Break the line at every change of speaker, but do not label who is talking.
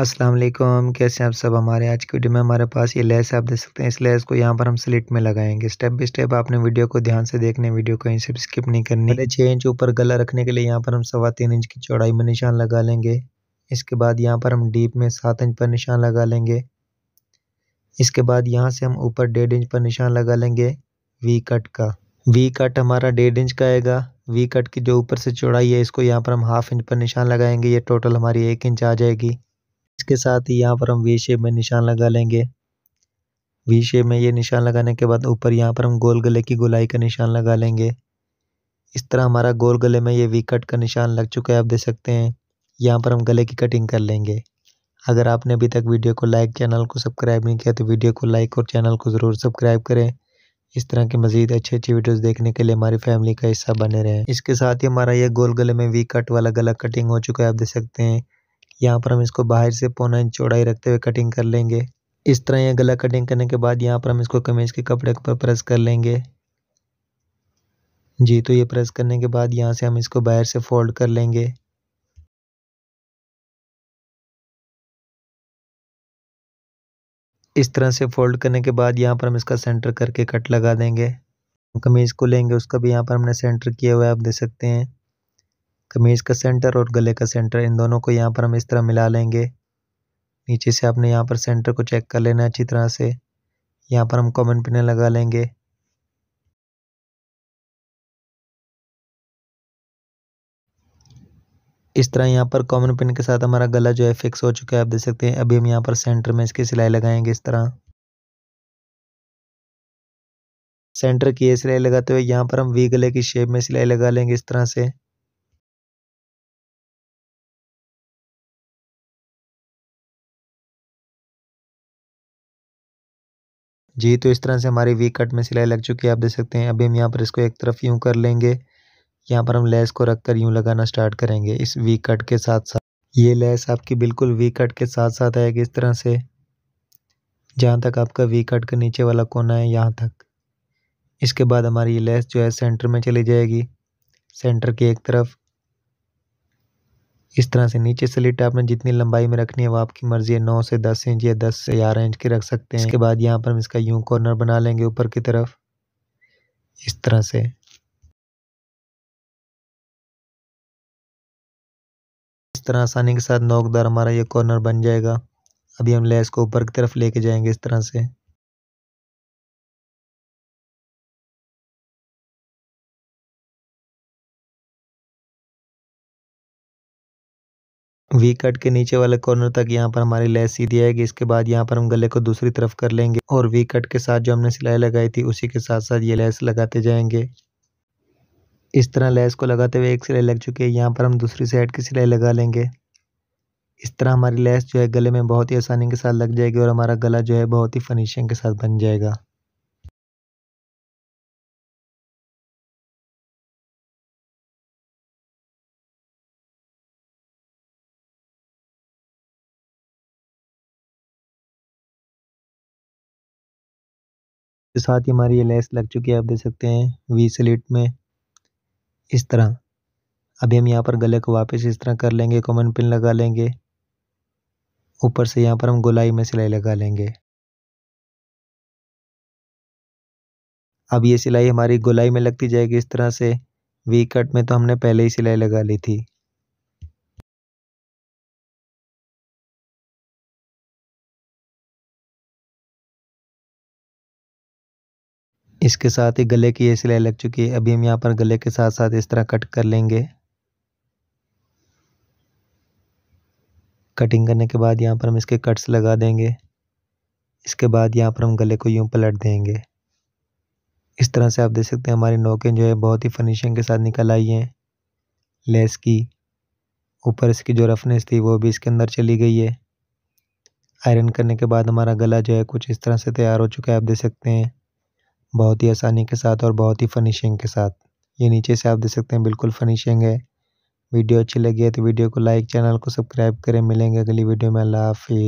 अस्सलाम वालेकुम कैसे हैं आप सब हमारे आज की वीडियो में हमारे पास ये लेस है आप देख सकते हैं इस लेस को यहाँ पर हम स्लिट में लगाएंगे स्टेप बाई स्टेप आपने वीडियो को ध्यान से देखने वीडियो को कहीं से स्किप नहीं करनी है छः इंच ऊपर गला रखने के लिए यहाँ पर हम सवा तीन इंच की चौड़ाई में निशान लगा लेंगे इसके बाद यहाँ पर हम डीप में सात इंच पर निशान लगा लेंगे इसके बाद यहाँ से हम ऊपर डेढ़ इंच पर निशान लगा लेंगे वी कट का वी कट हमारा डेढ़ इंच का आएगा वी कट की जो ऊपर से चौड़ाई है इसको यहाँ पर हम हाफ इंच पर निशान लगाएंगे ये टोटल हमारी एक इंच आ जाएगी इसके साथ ही यहाँ पर हम वी शेप में निशान लगा लेंगे वी शेप में ये निशान लगाने के बाद ऊपर यहाँ पर हम गोल गले की गोलाई का निशान लगा लेंगे इस तरह हमारा गोल गले में ये वी कट का निशान लग चुका है आप देख सकते हैं यहाँ पर हम गले की कटिंग कर लेंगे अगर आपने अभी तक वीडियो को लाइक चैनल को सब्सक्राइब नहीं किया तो वीडियो को लाइक और चैनल को ज़रूर सब्सक्राइब करें इस तरह के मज़ीद अच्छे अच्छे वीडियोस देखने के लिए हमारी फैमिली का हिस्सा बने रहें इसके साथ ही हमारा ये गोल गले में वी कट वाला गला कटिंग हो चुका है आप देख सकते हैं यहाँ पर हम इसको बाहर से पौना इंच चौड़ाई रखते हुए कटिंग कर लेंगे इस तरह यह गला कटिंग करने के बाद यहाँ पर हम इसको कमीज के कपड़े के ऊपर प्रेस कर लेंगे जी तो ये प्रेस करने के बाद यहाँ से हम इसको बाहर से फोल्ड कर लेंगे इस तरह से फोल्ड करने के बाद यहाँ पर हम इसका सेंटर करके कट लगा देंगे कमीज़ को लेंगे उसका भी यहाँ पर हमने सेंटर किया हुआ है आप देख सकते हैं कमीज़ का सेंटर और गले का सेंटर इन दोनों को यहाँ पर हम इस तरह मिला लेंगे नीचे से आपने यहाँ पर सेंटर को चेक कर लेना अच्छी तरह से यहाँ पर हम कॉमन पिने लगा लेंगे इस तरह यहाँ पर कॉमन पिन के साथ हमारा गला जो है फिक्स हो चुका है आप देख सकते हैं अभी हम यहाँ पर सेंटर में इसकी सिलाई लगाएंगे इस तरह सेंटर की ये सिलाई लगाते हुए यहाँ पर हम वी गले की शेप में सिलाई लगा
लेंगे इस तरह से जी तो
इस तरह से हमारी वी कट में सिलाई लग चुकी है आप देख सकते हैं अभी हम यहाँ पर इसको एक तरफ यूँ कर लेंगे यहाँ पर हम लेस को रख कर यूँ लगाना स्टार्ट करेंगे इस वी कट के साथ साथ ये लेस आपकी बिल्कुल वी कट के साथ साथ आएगी इस तरह से जहाँ तक आपका वी कट का नीचे वाला कोना है यहाँ तक इसके बाद हमारी ये लेस जो है सेंटर में चली जाएगी सेंटर की एक तरफ इस तरह से नीचे स्लिट आपने जितनी लंबाई में रखनी है वो आपकी मर्जी है नौ से दस इंच या दस से ग्यारह इंच की रख सकते हैं इसके बाद यहाँ पर हम इसका यूं कॉर्नर बना लेंगे ऊपर की तरफ इस तरह से
इस तरह आसानी के साथ नोकदार हमारा ये कॉर्नर बन जाएगा अभी हम लेस को ऊपर की तरफ लेके जाएंगे इस तरह से
वी कट के नीचे वाले कॉर्नर तक यहाँ पर हमारी लेस सीधी आएगी इसके बाद यहाँ पर हम गले को दूसरी तरफ कर लेंगे और वी कट के साथ जो हमने सिलाई लगाई थी उसी के साथ साथ ये लेस लगाते जाएंगे इस तरह लेस को लगाते हुए एक सिलाई लग चुकी है यहाँ पर हम दूसरी साइड की सिलाई लगा लेंगे इस तरह हमारी लेस जो है गले में बहुत ही आसानी के साथ लग जाएगी और हमारा गला जो है बहुत ही फिनिशिंग के साथ बन जाएगा साथ ही हमारी ये लेस लग चुकी है आप देख सकते हैं वी स्लिट में इस तरह अभी हम यहाँ पर गले को वापस इस तरह कर लेंगे कॉमन पिन लगा लेंगे ऊपर से यहाँ पर हम गोलाई में सिलाई लगा लेंगे अब ये सिलाई हमारी गोलाई में लगती जाएगी इस तरह से वी कट में तो हमने पहले ही सिलाई लगा ली थी इसके साथ ही गले की ये सिलाई लग चुकी है अभी हम यहाँ पर गले के साथ साथ इस तरह कट कर लेंगे कटिंग करने के बाद यहाँ पर हम इसके कट्स लगा देंगे इसके बाद यहाँ पर हम गले को यूँ पलट देंगे इस तरह से आप देख सकते हैं हमारी नोकें जो है बहुत ही फिनिशिंग के साथ निकल आई हैं लेस की ऊपर इसकी जो रफनेस थी वो भी इसके अंदर चली गई है आयरन करने के बाद हमारा गला जो है कुछ इस तरह से तैयार हो चुका है आप देख सकते हैं बहुत ही आसानी के साथ और बहुत ही फिनिशिंग के साथ ये नीचे से आप देख सकते हैं बिल्कुल फिनिशिंग है वीडियो अच्छी लगी है तो वीडियो को लाइक चैनल को सब्सक्राइब करें मिलेंगे अगली
वीडियो में अल्लाह हाफि